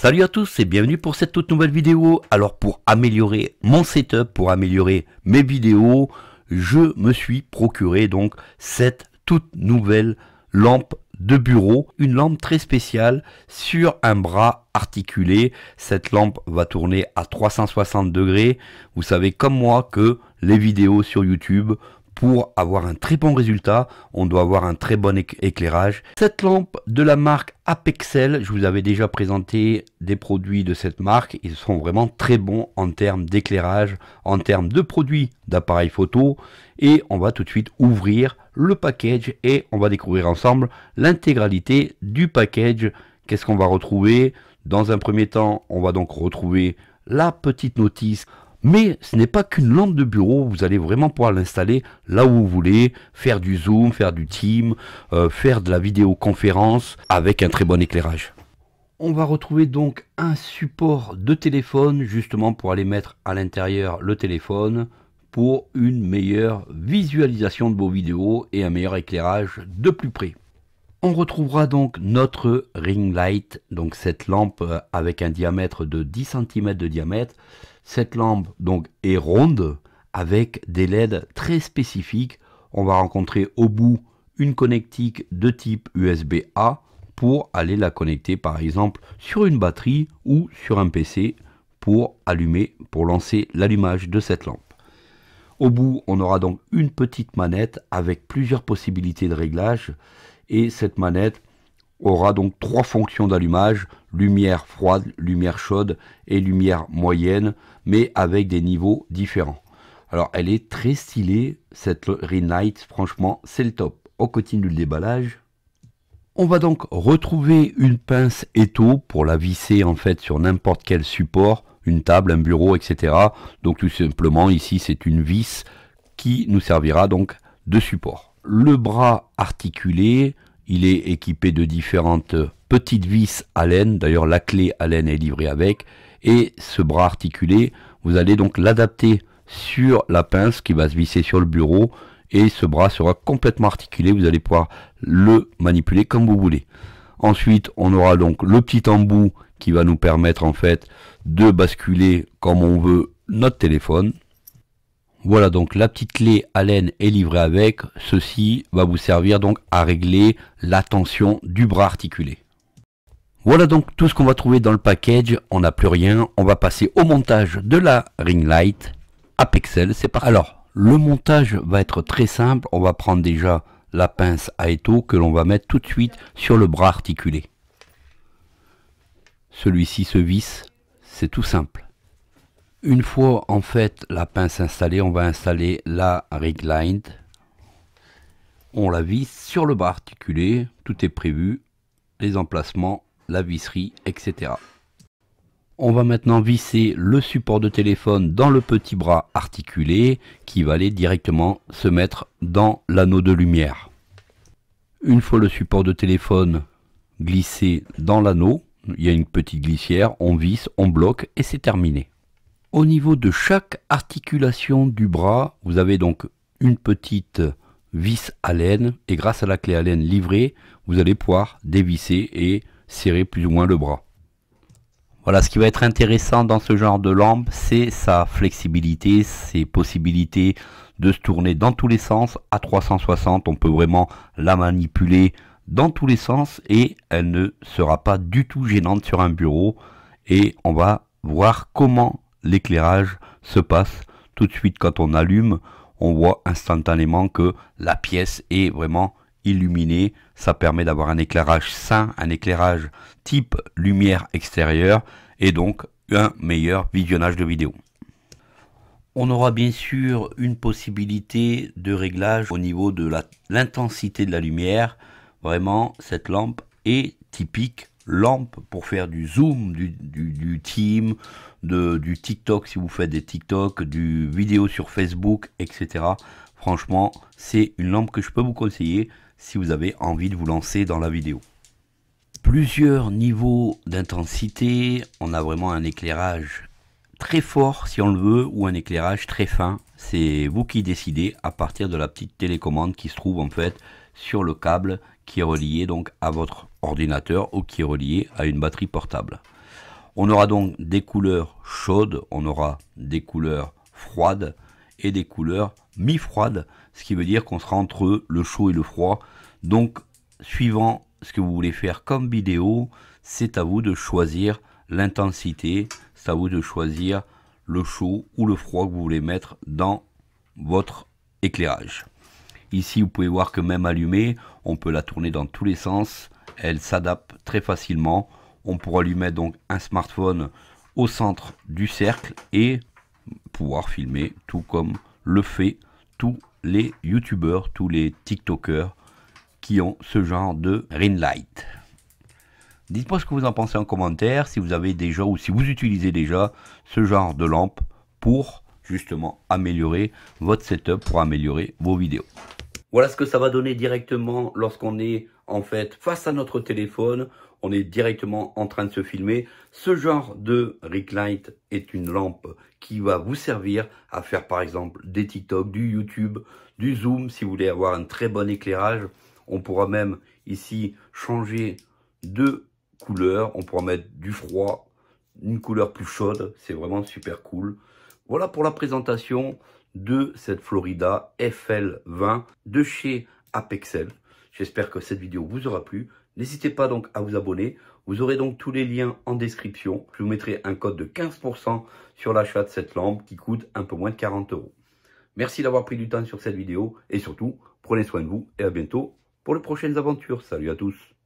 Salut à tous et bienvenue pour cette toute nouvelle vidéo. Alors pour améliorer mon setup, pour améliorer mes vidéos, je me suis procuré donc cette toute nouvelle lampe de bureau, une lampe très spéciale sur un bras articulé. Cette lampe va tourner à 360 degrés. Vous savez comme moi que les vidéos sur YouTube pour avoir un très bon résultat, on doit avoir un très bon éclairage. Cette lampe de la marque Apexel, je vous avais déjà présenté des produits de cette marque. Ils sont vraiment très bons en termes d'éclairage, en termes de produits d'appareils photo. Et on va tout de suite ouvrir le package et on va découvrir ensemble l'intégralité du package. Qu'est-ce qu'on va retrouver Dans un premier temps, on va donc retrouver la petite notice mais ce n'est pas qu'une lampe de bureau, vous allez vraiment pouvoir l'installer là où vous voulez, faire du zoom, faire du team, euh, faire de la vidéoconférence avec un très bon éclairage. On va retrouver donc un support de téléphone justement pour aller mettre à l'intérieur le téléphone pour une meilleure visualisation de vos vidéos et un meilleur éclairage de plus près. On retrouvera donc notre ring light, donc cette lampe euh, avec un diamètre de 10 cm de diamètre. Cette lampe donc est ronde avec des LED très spécifiques. On va rencontrer au bout une connectique de type USB-A pour aller la connecter par exemple sur une batterie ou sur un PC pour allumer, pour lancer l'allumage de cette lampe. Au bout, on aura donc une petite manette avec plusieurs possibilités de réglage et cette manette aura donc trois fonctions d'allumage, lumière froide, lumière chaude et lumière moyenne, mais avec des niveaux différents. Alors elle est très stylée cette Renight, franchement c'est le top. On continue le déballage. On va donc retrouver une pince étau pour la visser en fait sur n'importe quel support une table, un bureau, etc. Donc tout simplement ici c'est une vis qui nous servira donc de support. Le bras articulé, il est équipé de différentes petites vis Allen, d'ailleurs la clé Allen est livrée avec, et ce bras articulé, vous allez donc l'adapter sur la pince qui va se visser sur le bureau, et ce bras sera complètement articulé, vous allez pouvoir le manipuler comme vous voulez. Ensuite, on aura donc le petit embout qui va nous permettre en fait de basculer comme on veut notre téléphone. Voilà donc la petite clé Allen est livrée avec. Ceci va vous servir donc à régler la tension du bras articulé. Voilà donc tout ce qu'on va trouver dans le package. On n'a plus rien. On va passer au montage de la ring light à pixel C'est Alors le montage va être très simple. On va prendre déjà la pince à étau que l'on va mettre tout de suite sur le bras articulé celui-ci se visse, c'est tout simple. Une fois en fait la pince installée, on va installer la rigline. On la visse sur le bras articulé, tout est prévu, les emplacements, la visserie, etc. On va maintenant visser le support de téléphone dans le petit bras articulé qui va aller directement se mettre dans l'anneau de lumière. Une fois le support de téléphone glissé dans l'anneau, il y a une petite glissière, on visse, on bloque et c'est terminé. Au niveau de chaque articulation du bras, vous avez donc une petite vis à laine et grâce à la clé à laine livrée, vous allez pouvoir dévisser et serrer plus ou moins le bras. Voilà, ce qui va être intéressant dans ce genre de lampe, c'est sa flexibilité, ses possibilités de se tourner dans tous les sens à 360. On peut vraiment la manipuler dans tous les sens et elle ne sera pas du tout gênante sur un bureau et on va voir comment l'éclairage se passe tout de suite quand on allume on voit instantanément que la pièce est vraiment illuminée ça permet d'avoir un éclairage sain un éclairage type lumière extérieure et donc un meilleur visionnage de vidéo on aura bien sûr une possibilité de réglage au niveau de l'intensité de la lumière Vraiment, cette lampe est typique lampe pour faire du zoom, du, du team, du TikTok si vous faites des TikTok, du vidéo sur Facebook, etc. Franchement, c'est une lampe que je peux vous conseiller si vous avez envie de vous lancer dans la vidéo. Plusieurs niveaux d'intensité, on a vraiment un éclairage très fort si on le veut ou un éclairage très fin. C'est vous qui décidez à partir de la petite télécommande qui se trouve en fait sur le câble qui est relié donc à votre ordinateur ou qui est relié à une batterie portable. On aura donc des couleurs chaudes, on aura des couleurs froides et des couleurs mi-froides, ce qui veut dire qu'on sera entre le chaud et le froid. Donc, suivant ce que vous voulez faire comme vidéo, c'est à vous de choisir l'intensité, c'est à vous de choisir le chaud ou le froid que vous voulez mettre dans votre éclairage. Ici, vous pouvez voir que même allumée, on peut la tourner dans tous les sens. Elle s'adapte très facilement. On pourra lui mettre donc un smartphone au centre du cercle et pouvoir filmer tout comme le fait tous les youtubeurs, tous les tiktokers qui ont ce genre de ring light. Dites-moi ce que vous en pensez en commentaire, si vous avez déjà ou si vous utilisez déjà ce genre de lampe pour justement améliorer votre setup pour améliorer vos vidéos. Voilà ce que ça va donner directement lorsqu'on est en fait face à notre téléphone. On est directement en train de se filmer. Ce genre de Rick Light est une lampe qui va vous servir à faire par exemple des TikTok, du YouTube, du Zoom si vous voulez avoir un très bon éclairage. On pourra même ici changer de couleur. On pourra mettre du froid, une couleur plus chaude. C'est vraiment super cool. Voilà pour la présentation de cette Florida FL20 de chez Apexel. J'espère que cette vidéo vous aura plu. N'hésitez pas donc à vous abonner. Vous aurez donc tous les liens en description. Je vous mettrai un code de 15% sur l'achat de cette lampe qui coûte un peu moins de 40 euros. Merci d'avoir pris du temps sur cette vidéo et surtout, prenez soin de vous et à bientôt pour les prochaines aventures. Salut à tous